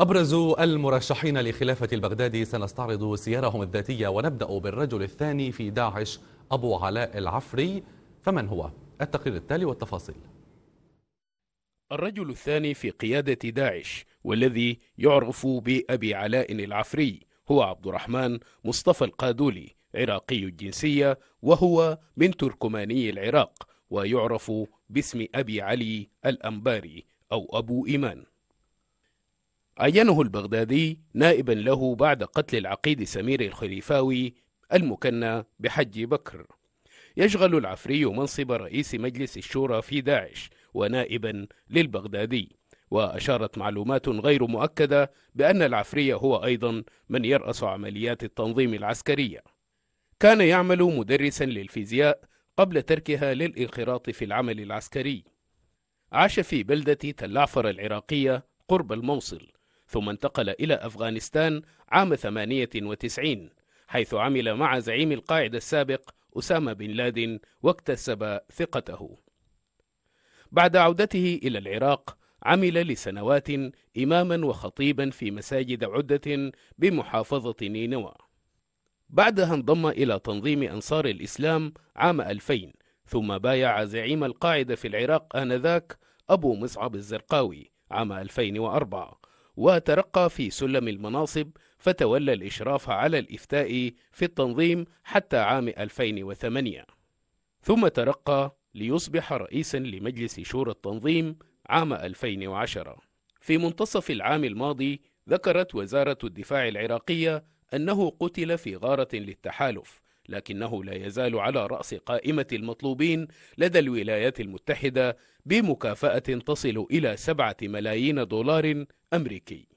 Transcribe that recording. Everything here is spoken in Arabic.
أبرز المرشحين لخلافة البغدادي سنستعرض سيرهم الذاتية ونبدأ بالرجل الثاني في داعش أبو علاء العفري فمن هو؟ التقرير التالي والتفاصيل الرجل الثاني في قيادة داعش والذي يعرف بأبي علاء العفري هو عبد الرحمن مصطفى القادولي عراقي الجنسية وهو من تركماني العراق ويعرف باسم أبي علي الأنباري أو أبو إيمان عينه البغدادي نائبا له بعد قتل العقيد سمير الخليفاوي المكنى بحج بكر يشغل العفري منصب رئيس مجلس الشورى في داعش ونائبا للبغدادي وأشارت معلومات غير مؤكدة بأن العفري هو أيضا من يرأس عمليات التنظيم العسكرية كان يعمل مدرسا للفيزياء قبل تركها للانخراط في العمل العسكري عاش في بلدة تلعفر العراقية قرب الموصل ثم انتقل إلى أفغانستان عام 98 حيث عمل مع زعيم القاعدة السابق أسامة بن لادن واكتسب ثقته بعد عودته إلى العراق عمل لسنوات إماما وخطيبا في مساجد عدة بمحافظة نينوى بعدها انضم إلى تنظيم أنصار الإسلام عام 2000 ثم بايع زعيم القاعدة في العراق آنذاك أبو مصعب الزرقاوي عام 2004 وترقى في سلم المناصب فتولى الإشراف على الإفتاء في التنظيم حتى عام 2008 ثم ترقى ليصبح رئيسا لمجلس شورى التنظيم عام 2010 في منتصف العام الماضي ذكرت وزارة الدفاع العراقية أنه قتل في غارة للتحالف لكنه لا يزال على رأس قائمة المطلوبين لدى الولايات المتحدة بمكافأة تصل إلى سبعة ملايين دولار أمريكي